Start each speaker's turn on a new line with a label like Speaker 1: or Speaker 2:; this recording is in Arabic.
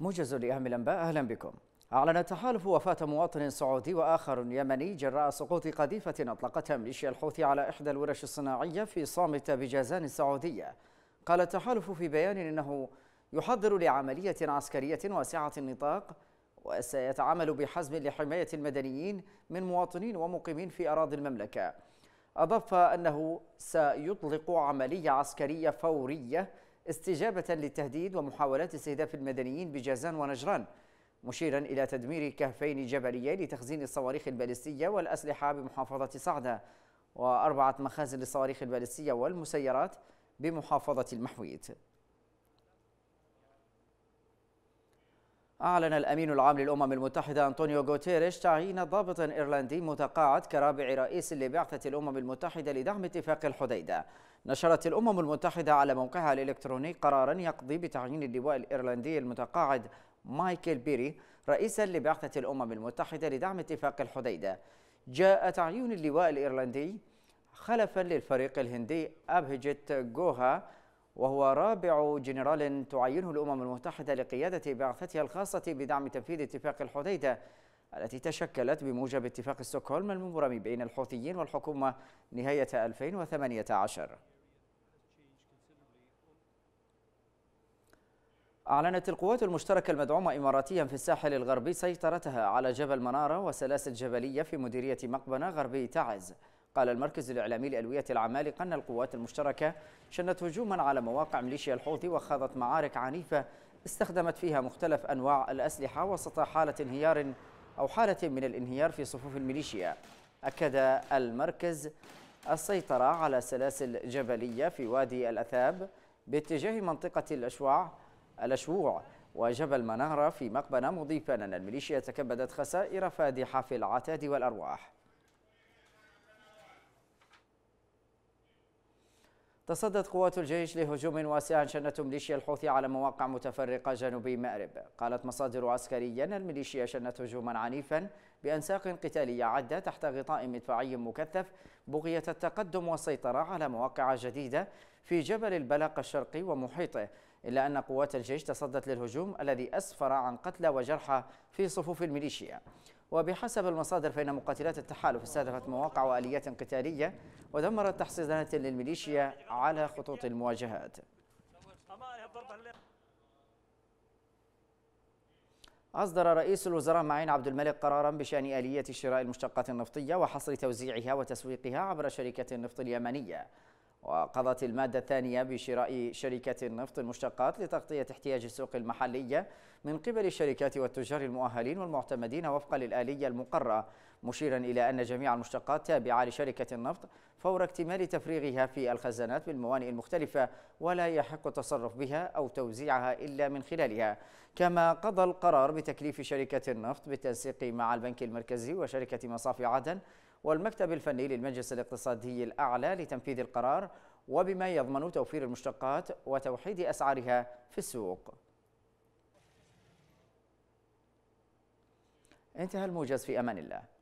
Speaker 1: موجز لأهم الأنباء أهلا بكم أعلن تحالف وفاة مواطن سعودي وآخر يمني جراء سقوط قذيفة أطلقتها ميليشيا الحوثي على إحدى الورش الصناعية في صامتة بجازان السعودية قال التحالف في بيان أنه يحضر لعملية عسكرية واسعة النطاق وسيتعامل بحزم لحماية المدنيين من مواطنين ومقيمين في أراضي المملكة أضاف أنه سيطلق عملية عسكرية فورية استجابة للتهديد ومحاولات استهداف المدنيين بجازان ونجران مشيرا إلى تدمير كهفين جبليين لتخزين الصواريخ البالستية والأسلحة بمحافظة صعدة وأربعة مخازن للصواريخ البالستية والمسيرات بمحافظة المحويت أعلن الأمين العام للأمم المتحدة أنطونيو غوتيريش تعيين ضابط إيرلندي متقاعد كرابع رئيس لبعثة الأمم المتحدة لدعم اتفاق الحديدة نشرت الأمم المتحدة على موقعها الإلكتروني قرارا يقضي بتعيين اللواء الإيرلندي المتقاعد مايكل بيري رئيسا لبعثة الأمم المتحدة لدعم اتفاق الحديدة جاء تعيين اللواء الإيرلندي خلفا للفريق الهندي أبهجت جوها وهو رابع جنرال تعينه الأمم المتحدة لقيادة بعثتها الخاصة بدعم تنفيذ اتفاق الحديدة التي تشكلت بموجب اتفاق ستوكهولم المبرم بين الحوثيين والحكومة نهاية 2018 أعلنت القوات المشتركة المدعومة إماراتيا في الساحل الغربي سيطرتها على جبل منارة وسلاسل جبلية في مديرية مقبنة غربي تعز قال المركز الإعلامي لألوية العمال أن القوات المشتركة شنت هجوما على مواقع ميليشيا الحوثي وخاضت معارك عنيفة استخدمت فيها مختلف أنواع الأسلحة وسط حالة انهيار أو حالة من الانهيار في صفوف الميليشيا أكد المركز السيطرة على سلاسل جبلية في وادي الأثاب باتجاه منطقة الأشواع الأشوع وجبل منارة في مقبنة مضيفا أن الميليشيا تكبدت خسائر فادحة في العتاد والأرواح تصدت قوات الجيش لهجوم واسع شنته ميليشيا الحوثي على مواقع متفرقة جنوب مأرب قالت مصادر عسكرية أن الميليشيا شنت هجوما عنيفا بأنساق قتالية عدة تحت غطاء مدفعي مكثف بغية التقدم والسيطرة على مواقع جديدة في جبل البلق الشرقي ومحيطه إلا أن قوات الجيش تصدت للهجوم الذي أسفر عن قتلى وجرحى في صفوف الميليشيا وبحسب المصادر فإن مقاتلات التحالف استهدفت مواقع وآليات قتالية ودمرت تحصينات للميليشيا على خطوط المواجهات أصدر رئيس الوزراء معين عبد الملك قرارا بشأن آلية شراء المشتقات النفطية وحصر توزيعها وتسويقها عبر شركة النفط اليمنية وقضت المادة الثانية بشراء شركة النفط المشتقات لتغطية احتياج السوق المحلية من قبل الشركات والتجار المؤهلين والمعتمدين وفقا للآلية المقررة مشيرا إلى أن جميع المشتقات تابعة لشركة النفط فور اكتمال تفريغها في الخزانات بالموانئ المختلفة ولا يحق التصرف بها أو توزيعها إلا من خلالها كما قضى القرار بتكليف شركة النفط بالتنسيق مع البنك المركزي وشركة مصافي عدن والمكتب الفني للمجلس الاقتصادي الأعلى لتنفيذ القرار وبما يضمن توفير المشتقات وتوحيد أسعارها في السوق انتهى الموجز في أمان الله